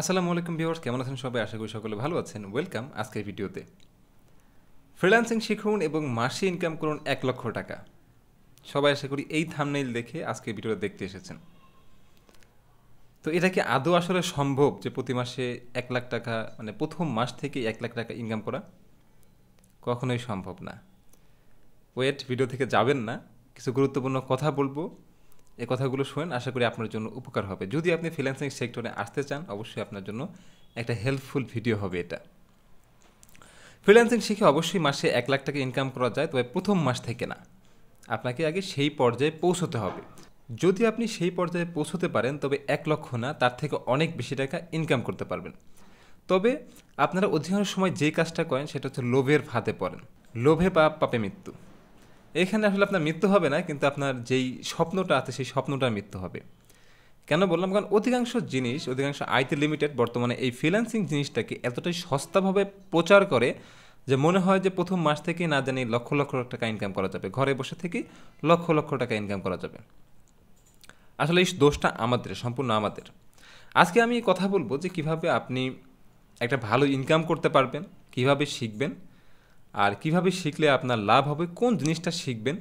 আসসালামু আলাইকুম ভিউয়ার্স কেমন আছেন সবাই আশা করি সকলে ভালো আছেন ওয়েলকাম আজকের ভিডিওতে ফ্রিল্যান্সিং শিখুন এবং মাসে ইনকাম করুন এক লক্ষ টাকা সবাই আশা করি এই থামনেইল দেখে আজকের ভিডিওটা দেখতে এসেছেন তো এটা কি আদৌ আসলে সম্ভব যে প্রতি মাসে এক লাখ টাকা মানে প্রথম মাস থেকে এক লাখ টাকা ইনকাম করা কখনোই সম্ভব না ওয়েট ভিডিও থেকে যাবেন না কিছু গুরুত্বপূর্ণ কথা বলবো এ কথাগুলো শুনেন আশা করি আপনার জন্য উপকার হবে যদি আপনি ফ্রিল্যান্সিং সেক্টরে আসতে চান অবশ্যই আপনার জন্য একটা হেল্পফুল ভিডিও হবে এটা ফ্রিল্যান্সিং শিখে অবশ্যই মাসে এক লাখ টাকা ইনকাম করা যায় তবে প্রথম মাস থেকে না আপনাকে আগে সেই পর্যায়ে পৌঁছতে হবে যদি আপনি সেই পর্যায়ে পৌঁছতে পারেন তবে এক লক্ষ না তার থেকে অনেক বেশি টাকা ইনকাম করতে পারবেন তবে আপনারা অধিকাংশ সময় যে কাজটা করেন সেটা হচ্ছে লোভের ফাঁদে পড়েন লোভে বা পাপে মৃত্যু এখানে আসলে আপনার মৃত্যু হবে না কিন্তু আপনার যেই স্বপ্নটা আছে সেই স্বপ্নটার মৃত্যু হবে কেন বললাম কারণ অধিকাংশ জিনিস অধিকাংশ আইটি লিমিটেড বর্তমানে এই ফ্রিল্যান্সিং জিনিসটাকে এতটাই সস্তাভাবে প্রচার করে যে মনে হয় যে প্রথম মাস থেকে না জানি লক্ষ লক্ষ টাকা ইনকাম করা যাবে ঘরে বসে থেকে লক্ষ লক্ষ টাকা ইনকাম করা যাবে আসলে এই দোষটা আমাদের সম্পূর্ণ আমাদের আজকে আমি কথা বলবো যে কিভাবে আপনি একটা ভালো ইনকাম করতে পারবেন কিভাবে শিখবেন আর কিভাবে শিখলে আপনার লাভ হবে কোন জিনিসটা শিখবেন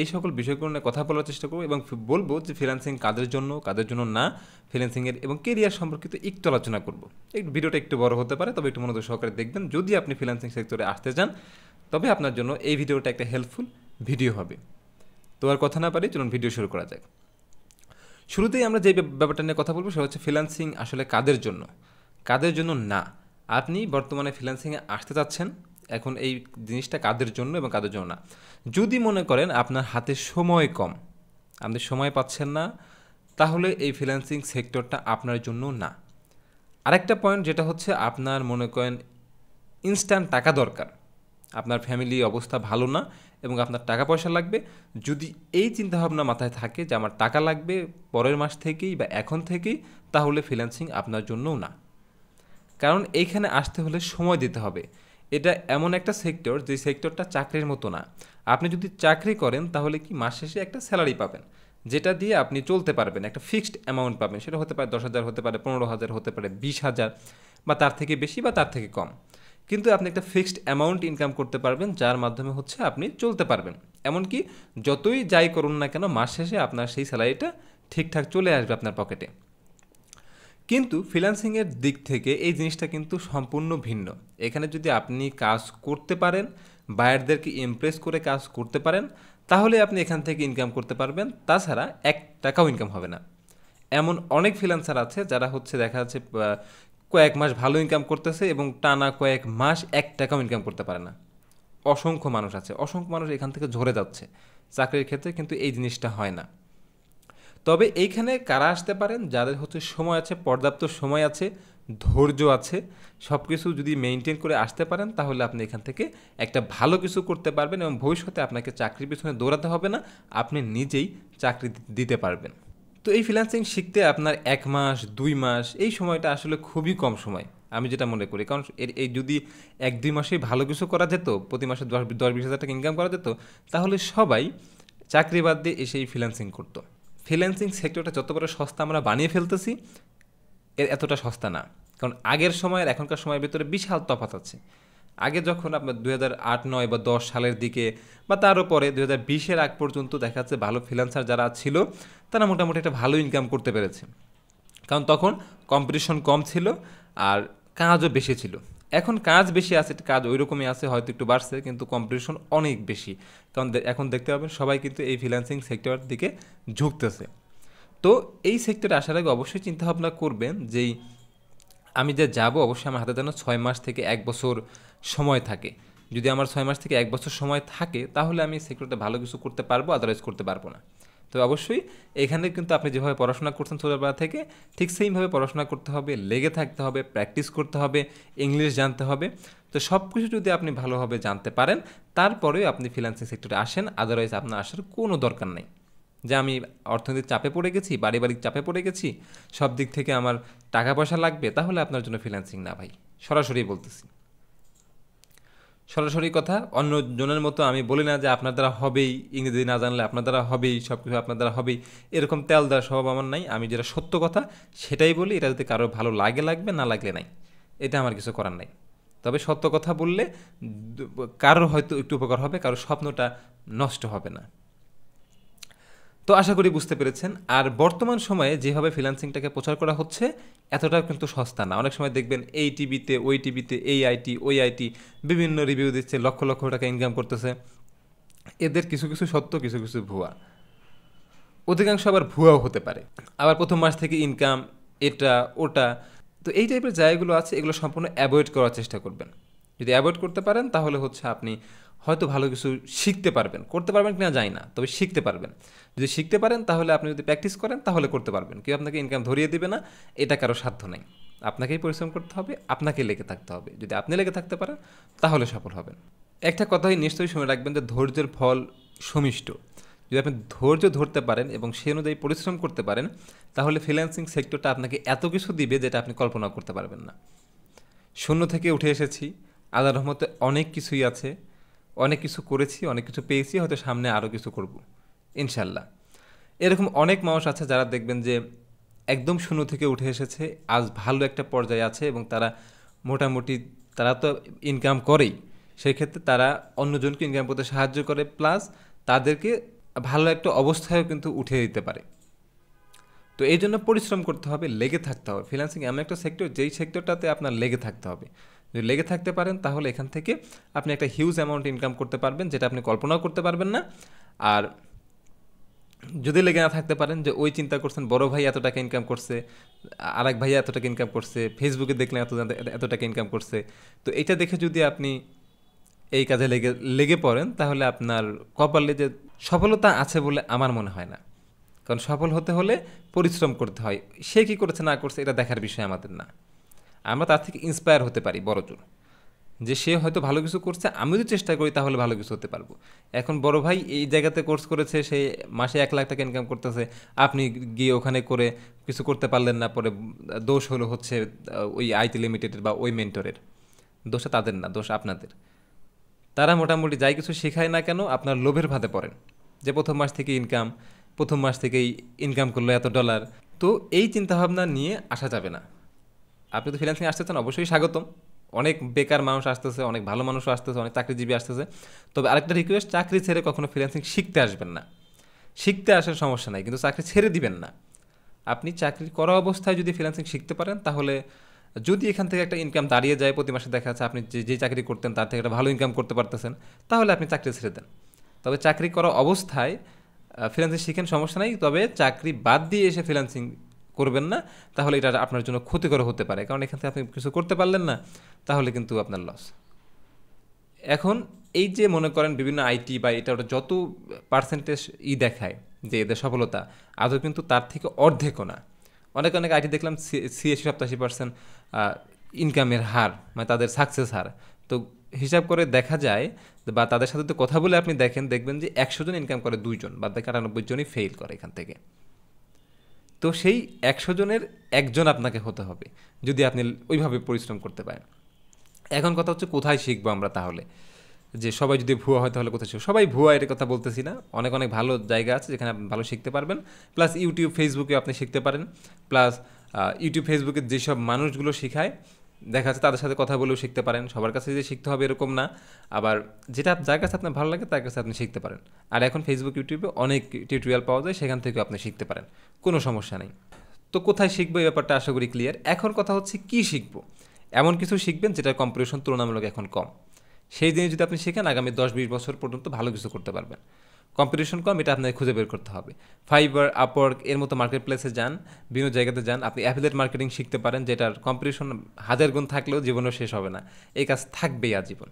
এই সকল বিষয়গুলো নিয়ে কথা বলার চেষ্টা করবো এবং বলবো যে ফ্রিল্যান্সিং কাদের জন্য কাদের জন্য না ফ্রিল্যান্সিংয়ের এবং কেরিয়ার সম্পর্কিত একটু আলোচনা করবো একটু ভিডিওটা একটু বড় হতে পারে তবে একটু মনোযোগ সহকারে দেখবেন যদি আপনি ফ্রিল্যান্সিং সেক্টরে আসতে চান তবে আপনার জন্য এই ভিডিওটা একটা হেল্পফুল ভিডিও হবে তো আর কথা না পারি চলুন ভিডিও শুরু করা যাক শুরুতেই আমরা যে ব্যাপারটা নিয়ে কথা বলবো সেটা হচ্ছে ফ্রিল্যান্সিং আসলে কাদের জন্য কাদের জন্য না আপনি বর্তমানে ফ্রিল্যান্সিংয়ে আসতে চাচ্ছেন এখন এই জিনিসটা কাদের জন্য এবং কাদের জন্য না যদি মনে করেন আপনার হাতে সময় কম আপনি সময় পাচ্ছেন না তাহলে এই ফ্রিল্যান্সিং সেক্টরটা আপনার জন্য না আরেকটা পয়েন্ট যেটা হচ্ছে আপনার মনে করেন ইনস্ট্যান্ট টাকা দরকার আপনার ফ্যামিলি অবস্থা ভালো না এবং আপনার টাকা পয়সা লাগবে যদি এই চিন্তাভাবনা মাথায় থাকে যে আমার টাকা লাগবে পরের মাস থেকেই বা এখন থেকেই তাহলে ফ্রিল্যান্সিং আপনার জন্যও না কারণ এইখানে আসতে হলে সময় দিতে হবে এটা এমন একটা সেক্টর যে সেক্টরটা চাকরির মতো না আপনি যদি চাকরি করেন তাহলে কি মাস শেষে একটা স্যালারি পাবেন যেটা দিয়ে আপনি চলতে পারবেন একটা ফিক্সড অ্যামাউন্ট পাবেন সেটা হতে পারে দশ হাজার হতে পারে পনেরো হাজার হতে পারে বিশ হাজার বা তার থেকে বেশি বা তার থেকে কম কিন্তু আপনি একটা ফিক্সড অ্যামাউন্ট ইনকাম করতে পারবেন যার মাধ্যমে হচ্ছে আপনি চলতে পারবেন এমনকি যতই যাই করুন না কেন মাস শেষে আপনার সেই স্যালারিটা ঠিকঠাক চলে আসবে আপনার পকেটে কিন্তু ফ্রিল্যান্সিংয়ের দিক থেকে এই জিনিসটা কিন্তু সম্পূর্ণ ভিন্ন এখানে যদি আপনি কাজ করতে পারেন বায়ারদেরকে ইমপ্রেস করে কাজ করতে পারেন তাহলে আপনি এখান থেকে ইনকাম করতে পারবেন তাছাড়া এক টাকাও ইনকাম হবে না এমন অনেক ফ্রিল্যান্সার আছে যারা হচ্ছে দেখা যাচ্ছে কয়েক মাস ভালো ইনকাম করতেছে এবং টানা কয়েক মাস এক টাকাও ইনকাম করতে পারে না অসংখ্য মানুষ আছে অসংখ্য মানুষ এখান থেকে ঝরে যাচ্ছে চাকরির ক্ষেত্রে কিন্তু এই জিনিসটা হয় না তবে এইখানে কারা আসতে পারেন যাদের হচ্ছে সময় আছে পর্যাপ্ত সময় আছে ধৈর্য আছে সব কিছু যদি মেনটেন করে আসতে পারেন তাহলে আপনি এখান থেকে একটা ভালো কিছু করতে পারবেন এবং ভবিষ্যতে আপনাকে চাকরির পিছনে দৌড়াতে হবে না আপনি নিজেই চাকরি দিতে পারবেন তো এই ফ্রিল্যান্সিং শিখতে আপনার এক মাস দুই মাস এই সময়টা আসলে খুবই কম সময় আমি যেটা মনে করি কারণ এর এই যদি এক দুই মাসেই ভালো কিছু করা যেত প্রতি মাসে দশ দশ বিশ হাজার টাকা ইনকাম করা যেত তাহলে সবাই চাকরি বাদ দিয়ে এসে এই ফ্রিল্যান্সিং করতো ফ্রিল্যান্সিং সেক্টরটা যত বড় সস্তা আমরা বানিয়ে ফেলতেছি এর এতটা সস্তা না কারণ আগের সময়ের এখনকার সময়ের ভিতরে বিশাল তফাত আছে আগে যখন আপনার দু হাজার আট নয় বা দশ সালের দিকে বা তারও পরে দু হাজার বিশের আগ পর্যন্ত দেখা যাচ্ছে ভালো ফ্রিল্যান্সার যারা ছিল তারা মোটামুটি একটা ভালো ইনকাম করতে পেরেছে কারণ তখন কম্পিটিশন কম ছিল আর কাজও বেশি ছিল এখন কাজ বেশি আছে কাজ ওই রকমই আছে হয়তো একটু বাড়ছে কিন্তু কম্পিটিশন অনেক বেশি কারণ এখন দেখতে পাবেন সবাই কিন্তু এই ফ্রিল্যান্সিং সেক্টর দিকে ঝুঁকতেছে তো এই সেক্টরে আসার আগে অবশ্যই চিন্তাভাবনা করবেন যেই আমি যে যাব অবশ্যই আমার হাতে যেন ছয় মাস থেকে এক বছর সময় থাকে যদি আমার ছয় মাস থেকে এক বছর সময় থাকে তাহলে আমি সেক্টরটা ভালো কিছু করতে পারবো আদারওয়াইজ করতে পারবো না তো অবশ্যই এখানে কিন্তু আপনি যেভাবে পড়াশোনা করছেন ছোটোবেলা থেকে ঠিক সেইভাবে পড়াশোনা করতে হবে লেগে থাকতে হবে প্র্যাকটিস করতে হবে ইংলিশ জানতে হবে তো সব কিছু যদি আপনি ভালোভাবে জানতে পারেন তারপরেও আপনি ফ্রিল্যান্সিং সেক্টরে আসেন আদারওয়াইজ আপনার আসার কোনো দরকার নেই যে আমি অর্থনৈতিক চাপে পড়ে গেছি পারিবারিক চাপে পড়ে গেছি সব দিক থেকে আমার টাকা পয়সা লাগবে তাহলে আপনার জন্য ফ্রিল্যান্সিং না ভাই সরাসরি বলতেছি সরাসরি কথা অন্য জনের মতো আমি বলি না যে আপনার দ্বারা হবেই ইংরেজি না জানলে আপনার দ্বারা হবেই সব কিছু আপনার দ্বারা হবেই এরকম তেল দেওয়ার স্বভাব আমার নাই আমি যেটা সত্য কথা সেটাই বলি এটা যদি কারো ভালো লাগে লাগবে না লাগলে নাই এটা আমার কিছু করার নাই তবে সত্য কথা বললে কারোর হয়তো একটু উপকার হবে কারোর স্বপ্নটা নষ্ট হবে না তো আশা করি বুঝতে পেরেছেন আর বর্তমান সময়ে যেভাবে ফ্রিলান্সিংটাকে প্রচার করা হচ্ছে এতটাও কিন্তু সস্তা না অনেক সময় দেখবেন এই টিভিতে ওই টিভিতে এই আইটি ওই আইটি বিভিন্ন রিভিউ দিচ্ছে লক্ষ লক্ষ টাকা ইনকাম করতেছে এদের কিছু কিছু সত্য কিছু কিছু ভুয়া অধিকাংশ আবার ভুয়াও হতে পারে আবার প্রথম মাস থেকে ইনকাম এটা ওটা তো এই টাইপের জায়গাগুলো আছে এগুলো সম্পূর্ণ অ্যাভয়েড করার চেষ্টা করবেন যদি অ্যাভয়েড করতে পারেন তাহলে হচ্ছে আপনি হয়তো ভালো কিছু শিখতে পারবেন করতে পারবেন কিনা যায় না তবে শিখতে পারবেন যদি শিখতে পারেন তাহলে আপনি যদি প্র্যাকটিস করেন তাহলে করতে পারবেন কেউ আপনাকে ইনকাম ধরিয়ে দেবে না এটা কারো সাধ্য নেই আপনাকেই পরিশ্রম করতে হবে আপনাকে লেগে থাকতে হবে যদি আপনি লেগে থাকতে পারেন তাহলে সফল হবেন একটা কথাই নিশ্চয়ই শুনে রাখবেন যে ধৈর্যের ফল সমিষ্ট যদি আপনি ধৈর্য ধরতে পারেন এবং সেই অনুযায়ী পরিশ্রম করতে পারেন তাহলে ফ্রিল্যান্সিং সেক্টরটা আপনাকে এত কিছু দিবে যেটা আপনি কল্পনা করতে পারবেন না শূন্য থেকে উঠে এসেছি আল্লাহ রহমতে অনেক কিছুই আছে অনেক কিছু করেছি অনেক কিছু পেয়েছি হয়তো সামনে আরও কিছু করব ইনশাল্লাহ এরকম অনেক মানুষ আছে যারা দেখবেন যে একদম শূন্য থেকে উঠে এসেছে আজ ভালো একটা পর্যায়ে আছে এবং তারা মোটামুটি তারা তো ইনকাম করেই সেক্ষেত্রে তারা অন্যজনকে ইনকাম করতে সাহায্য করে প্লাস তাদেরকে ভালো একটা অবস্থায়ও কিন্তু উঠে দিতে পারে তো এই জন্য পরিশ্রম করতে হবে লেগে থাকতে হবে ফ্রিল্যান্সিং এমন একটা সেক্টর যেই সেক্টরটাতে আপনার লেগে থাকতে হবে যদি লেগে থাকতে পারেন তাহলে এখান থেকে আপনি একটা হিউজ অ্যামাউন্ট ইনকাম করতে পারবেন যেটা আপনি কল্পনাও করতে পারবেন না আর যদি লেগে না থাকতে পারেন যে ওই চিন্তা করছেন বড় ভাই এত টাকা ইনকাম করছে আর এক ভাইয়া এত টাকা ইনকাম করছে ফেসবুকে দেখলে এত এত টাকা ইনকাম করছে তো এটা দেখে যদি আপনি এই কাজে লেগে লেগে পড়েন তাহলে আপনার কপালে যে সফলতা আছে বলে আমার মনে হয় না কারণ সফল হতে হলে পরিশ্রম করতে হয় সে কি করেছে না করছে এটা দেখার বিষয় আমাদের না আমরা তার থেকে ইন্সপায়ার হতে পারি বড় জোর যে সে হয়তো ভালো কিছু করছে আমি যদি চেষ্টা করি তাহলে ভালো কিছু হতে পারবো এখন বড় ভাই এই জায়গাতে কোর্স করেছে সে মাসে এক লাখ টাকা ইনকাম করতেছে আপনি গিয়ে ওখানে করে কিছু করতে পারলেন না পরে দোষ হলো হচ্ছে ওই আইটি লিমিটেডের বা ওই মেন্টরের দোষ তাদের না দোষ আপনাদের তারা মোটামুটি যাই কিছু শেখায় না কেন আপনার লোভের ভাতে পড়েন যে প্রথম মাস থেকে ইনকাম প্রথম মাস থেকেই ইনকাম করলো এত ডলার তো এই চিন্তাভাবনা নিয়ে আসা যাবে না আপনি তো ফ্রিল্যান্সিং আসতেছেন অবশ্যই স্বাগতম অনেক বেকার মানুষ আসতেছে অনেক ভালো মানুষও আসতেছে অনেক চাকরিজীবী আসতেছে তবে আরেকটা রিকোয়েস্ট চাকরি ছেড়ে কখনো ফ্রিল্যান্সিং শিখতে আসবেন না শিখতে আসার সমস্যা নাই কিন্তু চাকরি ছেড়ে দিবেন না আপনি চাকরি করা অবস্থায় যদি ফ্রিল্যান্সিং শিখতে পারেন তাহলে যদি এখান থেকে একটা ইনকাম দাঁড়িয়ে যায় প্রতি মাসে দেখা যাচ্ছে আপনি যে যে চাকরি করতেন তার থেকে একটা ভালো ইনকাম করতে পারতেছেন তাহলে আপনি চাকরি ছেড়ে দেন তবে চাকরি করা অবস্থায় ফ্রিল্যান্সিং শিখেন সমস্যা নাই তবে চাকরি বাদ দিয়ে এসে ফ্রিল্যান্সিং করবেন না তাহলে এটা আপনার জন্য ক্ষতিকর হতে পারে কারণ এখান থেকে আপনি কিছু করতে পারলেন না তাহলে কিন্তু আপনার লস এখন এই যে মনে করেন বিভিন্ন আইটি বা এটা ওটা যত পার্সেন্টেজ ই দেখায় যে এদের সফলতা আদৌ কিন্তু তার থেকে অর্ধেকও না অনেক অনেক আইটি দেখলাম ছিয়াশি সপ্তাশি পার্সেন্ট ইনকামের হার মানে তাদের সাকসেস হার তো হিসাব করে দেখা যায় বা তাদের সাথে তো কথা বলে আপনি দেখেন দেখবেন যে একশো জন ইনকাম করে দুইজন বা আটানব্বই জনই ফেইল করে এখান থেকে তো সেই একশো জনের একজন আপনাকে হতে হবে যদি আপনি ওইভাবে পরিশ্রম করতে পারেন এখন কথা হচ্ছে কোথায় শিখবো আমরা তাহলে যে সবাই যদি ভুয়া হয় তাহলে কোথায় শিখবো সবাই ভুয়া এর কথা বলতেছি না অনেক অনেক ভালো জায়গা আছে যেখানে আপনি ভালো শিখতে পারবেন প্লাস ইউটিউব ফেসবুকে আপনি শিখতে পারেন প্লাস ইউটিউব ফেসবুকে যেসব মানুষগুলো শেখায় দেখা যাচ্ছে তাদের সাথে কথা বলেও শিখতে পারেন সবার কাছে যদি শিখতে হবে এরকম না আবার যেটা যার কাছে আপনার ভালো লাগে তার কাছে আপনি শিখতে পারেন আর এখন ফেসবুক ইউটিউবে অনেক টিউটোরিয়াল পাওয়া যায় সেখান থেকেও আপনি শিখতে পারেন কোনো সমস্যা নেই তো কোথায় শিখবো এই ব্যাপারটা আশা করি ক্লিয়ার এখন কথা হচ্ছে কি শিখবো এমন কিছু শিখবেন যেটার কম্পিটিশন তুলনামূলক এখন কম সেই দিনে যদি আপনি শেখেন আগামী দশ বিশ বছর পর্যন্ত ভালো কিছু করতে পারবেন কম্পিটিশন কম এটা আপনাকে খুঁজে বের করতে হবে ফাইবার আপওয়ার্ক এর মতো মার্কেট প্লেসে যান বিভিন্ন জায়গাতে যান আপনি অ্যাফিলেট মার্কেটিং শিখতে পারেন যেটার কম্পিটিশন হাজার গুণ থাকলেও জীবনেও শেষ হবে না এই কাজ থাকবেই আজীবন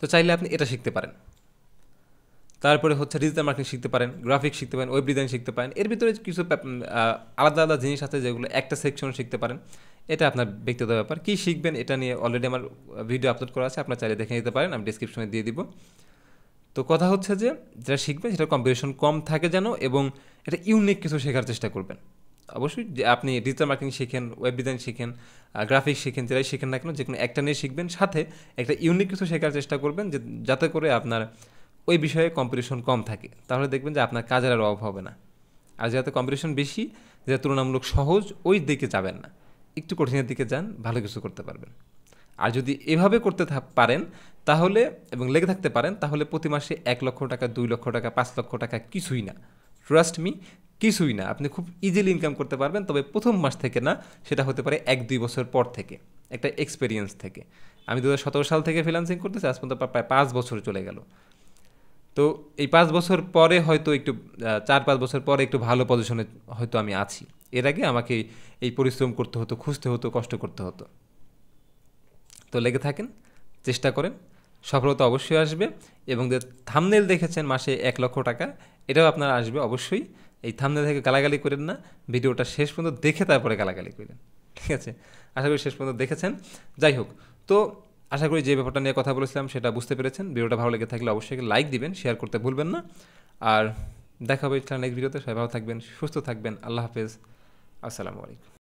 তো চাইলে আপনি এটা শিখতে পারেন তারপরে হচ্ছে ডিজিটাল মার্কেটিং শিখতে পারেন গ্রাফিক্স শিখতে পারেন ওয়েব ডিজাইন শিখতে পারেন এর ভিতরে কিছু আলাদা আলাদা জিনিস আছে যেগুলো একটা সেকশন শিখতে পারেন এটা আপনার ব্যক্তিগত ব্যাপার কী শিখবেন এটা নিয়ে অলরেডি আমার ভিডিও আপলোড করা আছে আপনার চাইলে দেখে নিতে পারেন আমি ডিসক্রিপশনে দিয়ে দিব তো কথা হচ্ছে যে যেটা শিখবেন সেটা কম্পিটিশন কম থাকে যেন এবং এটা ইউনিক কিছু শেখার চেষ্টা করবেন অবশ্যই যে আপনি ডিজিটাল মার্কেটিং শিখেন ওয়েব ডিজাইন শিখেন গ্রাফিক শিখেন যেটাই শিখেন না কেন যে কোনো একটা নিয়ে শিখবেন সাথে একটা ইউনিক কিছু শেখার চেষ্টা করবেন যে যাতে করে আপনার ওই বিষয়ে কম্পিটিশন কম থাকে তাহলে দেখবেন যে আপনার কাজের আর অভাব হবে না আর যাতে কম্পিটিশন বেশি যে তুলনামূলক সহজ ওই দিকে যাবেন না একটু কঠিনের দিকে যান ভালো কিছু করতে পারবেন আর যদি এভাবে করতে পারেন তাহলে এবং লেগে থাকতে পারেন তাহলে প্রতি মাসে এক লক্ষ টাকা দুই লক্ষ টাকা পাঁচ লক্ষ টাকা কিছুই না ট্রাস্ট মি কিছুই না আপনি খুব ইজিলি ইনকাম করতে পারবেন তবে প্রথম মাস থেকে না সেটা হতে পারে এক দুই বছর পর থেকে একটা এক্সপিরিয়েন্স থেকে আমি দু সাল থেকে ফ্রিলান্সিং করতেছি আজ পর্যন্ত প্রায় পাঁচ বছর চলে গেল তো এই পাঁচ বছর পরে হয়তো একটু চার পাঁচ বছর পরে একটু ভালো পজিশনে হয়তো আমি আছি এর আগে আমাকে এই পরিশ্রম করতে হতো খুঁজতে হতো কষ্ট করতে হতো তো লেগে থাকেন চেষ্টা করেন সফলতা অবশ্যই আসবে এবং যে থামনেল দেখেছেন মাসে এক লক্ষ টাকা এটাও আপনার আসবে অবশ্যই এই থামনেল থেকে গালাগালি করেন না ভিডিওটা শেষ পর্যন্ত দেখে তারপরে গালাগালি করেন ঠিক আছে আশা করি শেষ পর্যন্ত দেখেছেন যাই হোক তো আশা করি যে ব্যাপারটা নিয়ে কথা বলেছিলাম সেটা বুঝতে পেরেছেন ভিডিওটা ভালো লেগে থাকলে অবশ্যই লাইক দিবেন শেয়ার করতে ভুলবেন না আর দেখা হবে নেক্সট ভিডিওতে সবাই ভালো থাকবেন সুস্থ থাকবেন আল্লাহ হাফেজ আসসালামু আলাইকুম